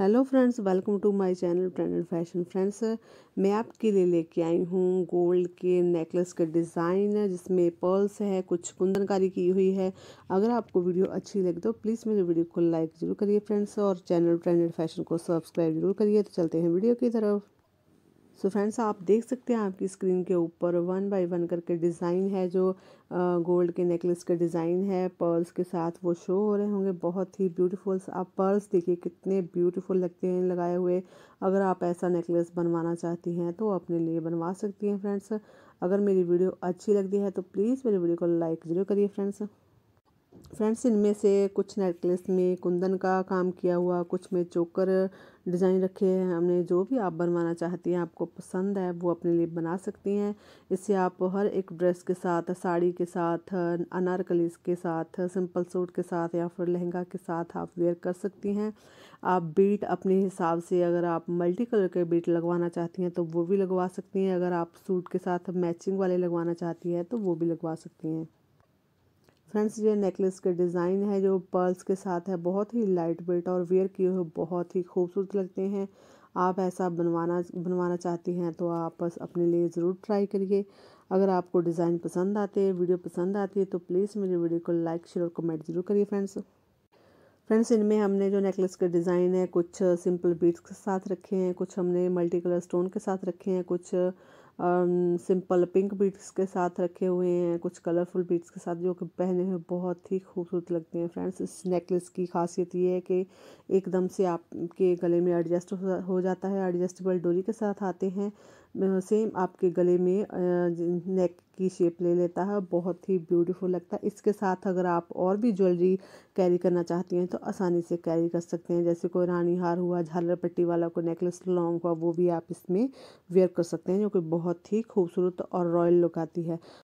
hello friends welcome to my channel trend and fashion friends मैं आपके लिए लेके आई हूँ गोल्ड के नेकलेस के डिज़ाइन जिसमें पर्ल्स है कुछ कुंदनकारी की हुई है अगर आपको वीडियो अच्छी लगे तो प्लीज़ मेरे वीडियो को लाइक ज़रूर करिए फ्रेंड्स और चैनल ट्रेंड एंड फैशन को सब्सक्राइब जरूर करिए तो चलते हैं वीडियो की तरफ सो so फ्रेंड्स आप देख सकते हैं आपकी स्क्रीन के ऊपर वन बाय वन करके डिज़ाइन है जो गोल्ड के नेकलेस के डिज़ाइन है पर्ल्स के साथ वो शो हो रहे होंगे बहुत ही ब्यूटीफुल आप पर्ल्स देखिए कितने ब्यूटीफुल लगते हैं लगाए हुए अगर आप ऐसा नेकलेस बनवाना चाहती हैं तो अपने लिए बनवा सकती हैं फ्रेंड्स अगर मेरी वीडियो अच्छी लगती है तो प्लीज़ मेरी वीडियो को लाइक ज़रूर करिए फ्रेंड्स फ्रेंड्स इनमें से कुछ नेकलेस में कुंदन का काम किया हुआ कुछ में चोकर डिज़ाइन रखे हैं हमने जो भी आप बनवाना चाहती हैं आपको पसंद है वो अपने लिए बना सकती हैं इससे आप हर एक ड्रेस के साथ साड़ी के साथ अनारकलीस के साथ सिंपल सूट के साथ या फिर लहंगा के साथ आप वेयर कर सकती हैं आप बीट अपने हिसाब से अगर आप मल्टी कलर के बीट लगवाना चाहती हैं तो वो भी लगवा सकती हैं अगर आप सूट के साथ मैचिंग वाले लगवाना चाहती हैं तो वो भी लगवा सकती हैं फ्रेंड्स ये नेकलेस के डिज़ाइन है जो पर्ल्स के साथ है बहुत ही लाइट वेट और वेयर किए हुए बहुत ही खूबसूरत लगते हैं आप ऐसा बनवाना बनवाना चाहती हैं तो आप बस अपने लिए ज़रूर ट्राई करिए अगर आपको डिज़ाइन पसंद आते हैं वीडियो पसंद आती है तो प्लीज़ मेरे वीडियो को लाइक शेयर और कमेंट ज़रूर करिए फ्रेंड्स फ्रेंड्स इनमें हमने जो नेकलेस के डिज़ाइन है कुछ सिंपल बीट्स के साथ रखे हैं कुछ हमने मल्टी कलर स्टोन के साथ रखे हैं कुछ सिंपल पिंक बीट्स के साथ रखे हुए हैं कुछ कलरफुल बीट्स के साथ जो कि पहने हुए बहुत ही खूबसूरत लगते हैं फ्रेंड्स इस नेकलेस की खासियत ये है कि एकदम से आपके गले में एडजस्ट हो जाता है एडजस्टेबल डोरी के साथ आते हैं सेम आपके गले में नेक की शेप ले लेता है बहुत ही ब्यूटीफुल लगता है इसके साथ अगर आप और भी ज्वेलरी कैरी करना चाहती हैं तो आसानी से कैरी कर सकते हैं जैसे कोई रानी हार हुआ झालर पट्टी वाला कोई नेकलेस लॉन्ग हुआ वो भी आप इसमें वेयर कर सकते हैं जो कि बहुत बहुत ही खूबसूरत और रॉयल लुक आती है